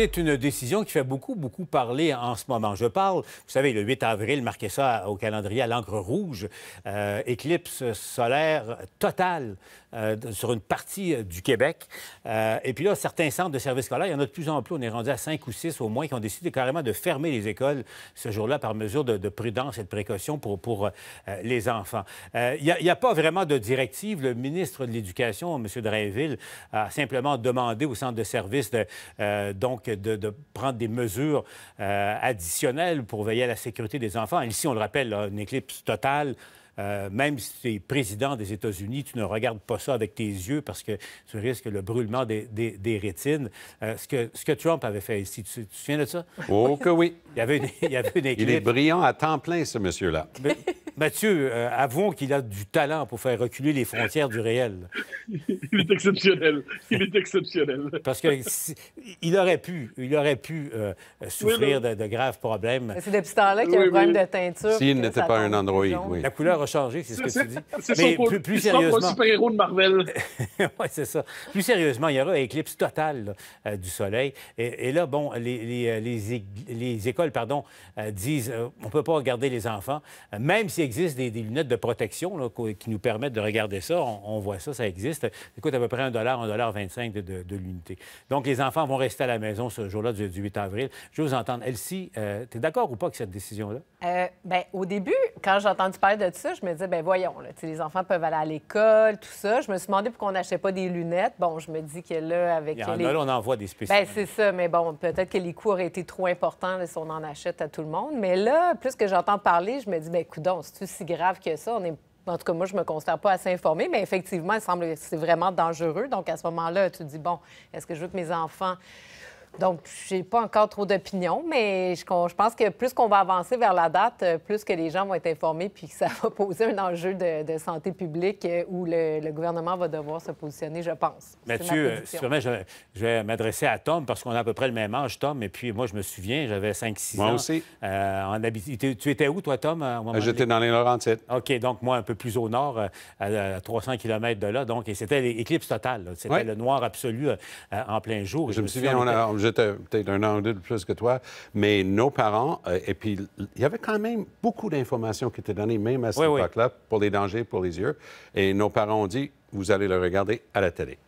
C'est une décision qui fait beaucoup, beaucoup parler en ce moment. Je parle, vous savez, le 8 avril, marquez ça au calendrier à l'encre rouge, euh, éclipse solaire totale euh, sur une partie euh, du Québec. et puis là, certains centres de services scolaires, il y en a de plus en plus, on est rendu à 5 ou 6 au moins, qui ont décidé carrément de fermer les écoles ce jour-là par mesure de, prudence et de précaution pour, pour les enfants. Il n'y a, pas vraiment de directive. Le ministre de l'Éducation, M. Drainville, a simplement demandé aux centres de services de, donc, de, prendre des mesures euh, additionnelles pour veiller à la sécurité des enfants. ici, on le rappelle, une éclipse totale. Euh, même si tu es président des États-Unis, tu ne regardes pas ça avec tes yeux parce que tu risques le brûlement des, rétines. Euh, ce, que, ce que Trump avait fait ici, tu, te souviens de ça? Oh que oui. Il y avait il y avait une éclipse. Il est brillant à temps plein, ce monsieur-là. Mathieu, euh, avouons qu'il a du talent pour faire reculer les frontières du réel. Il est exceptionnel. Il est exceptionnel. Parce qu'il aurait pu, il aurait pu euh, souffrir de, graves problèmes. C'est depuis ce temps-là qu'il a eu un problème de teinture. S'il n'était pas un androïde, oui. La couleur a changé, c'est ce que tu dis. Mais plus, sérieusement. un super-héros de Marvel. oui, c'est ça. Plus sérieusement, il y aura une éclipse totale euh, du soleil. Et, là, bon, les, écoles pardon, disent on ne peut pas regarder les enfants, même si existe des, lunettes de protection qui nous permettent de regarder ça. On, voit ça, ça existe. Ça coûte à peu près 1 1 25 de, de, de l'unité. Donc, les enfants vont rester à la maison ce jour-là du, 8 avril. Je vais vous entendre. Elsie, euh, tu es d'accord ou pas avec cette décision-là? Euh, ben, au début, quand j'ai entendu parler de ça, je me disais, ben voyons, les enfants peuvent aller à l'école, tout ça. Je me suis demandé pourquoi on n'achetait pas des lunettes. Bon, je me dis que là, avec. Il y en a là, on envoie des spécialistes. Ben, c'est ça, mais bon, peut-être que les coûts auraient été trop importants si on en achète à tout le monde. Mais là, plus que j'entends parler, je me dis, ben, coudons, c'est si grave que ça. en tout cas, moi, je ne me considère pas assez informée, mais effectivement, il semble que c'est vraiment dangereux. Donc, à ce moment-là, tu dis, bon, est-ce que je veux que mes enfants donc, j'ai pas encore trop d'opinion, mais je, pense que plus qu'on va avancer vers la date, euh, plus que les gens vont être informés, puis que ça va poser un enjeu de, santé publique euh, où le, gouvernement va devoir se positionner, je pense. Mathieu, euh, sûrement, je, je vais m'adresser à Tom parce qu'on a à peu près le même âge, Tom, et puis moi, je me souviens, j'avais 5-6 ans. Moi aussi. en Tu étais où, toi, Tom, moment J'étais dans les Laurentides. OK, donc moi, un peu plus au nord, à 300 km de là, donc, c'était l'éclipse totale. C'était le noir absolu en plein jour. Je, me, souviens, on, a, j'étais peut-être un an ou deux de plus que toi, mais nos parents, euh, et puis il y avait quand même beaucoup d'informations qui étaient données, même à cette époque-là, pour les dangers pour les yeux. Et nos parents ont dit, vous allez le regarder à la télé.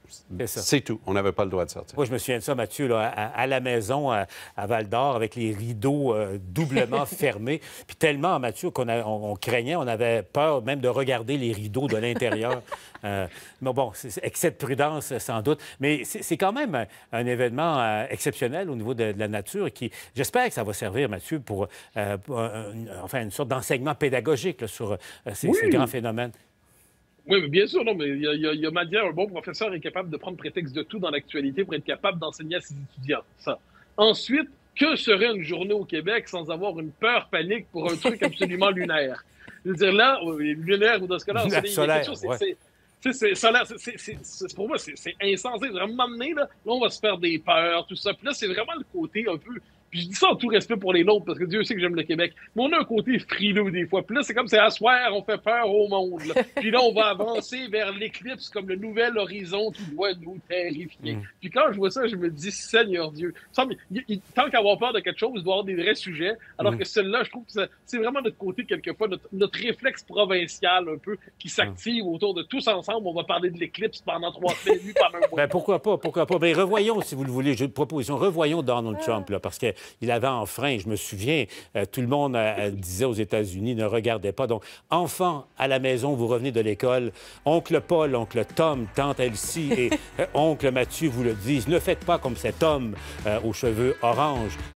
C'est tout. On n'avait pas le droit de sortir. Moi, je me souviens de ça, Mathieu, à, la maison, à, Val d'Or, avec les rideaux euh, doublement fermés. Puis tellement, Mathieu, qu'on craignait, on avait peur même de regarder les rideaux de l'intérieur. Euh, mais bon, excès de prudence, sans doute. Mais c'est quand même un événement euh, exceptionnel au niveau de, la nature qui, j'espère que ça va servir, Mathieu, pour, enfin, une sorte d'enseignement pédagogique sur ces, ces grands phénomènes. Oui, bien sûr, non, mais il y, a matière, un bon professeur est capable de prendre prétexte de tout dans l'actualité pour être capable d'enseigner à ses étudiants. Ensuite, que serait une journée au Québec sans avoir une peur panique pour un truc absolument lunaire? Je veux dire, là, lunaire ou dans ce cas-là, c'est... Pour moi, c'est insensé. À un moment donné, là, on va se faire des peurs, tout ça. Puis là, c'est vraiment le côté un peu puis je dis ça en tout respect pour les nôtres, parce que Dieu sait que j'aime le Québec. Mais on a un côté frileux des fois. Puis là, c'est comme c'est à soir, on fait peur au monde. Puis là, on va avancer vers l'éclipse comme le nouvel horizon qui doit nous terrifier. Mm. Puis quand je vois ça, je me dis, Seigneur Dieu, tant il, tant qu'avoir peur de quelque chose, il doit avoir des vrais sujets. Alors mm. que celle-là, je trouve que c'est vraiment notre côté, quelquefois, notre, réflexe provincial un peu qui mm. s'active autour de tous ensemble. On va parler de l'éclipse pendant trois semaines, mois. Ben, pourquoi pas, pourquoi pas. Ben, revoyons, si vous le voulez, j'ai une proposition. Revoyons Donald ah. Trump, là, parce que il avait frein, Je me souviens, euh, tout le monde euh, euh, disait aux États-Unis, ne regardez pas. Donc, enfant à la maison, vous revenez de l'école, oncle Paul, oncle Tom, tante Elsie et oncle Mathieu vous le disent, ne faites pas comme cet homme aux cheveux orange.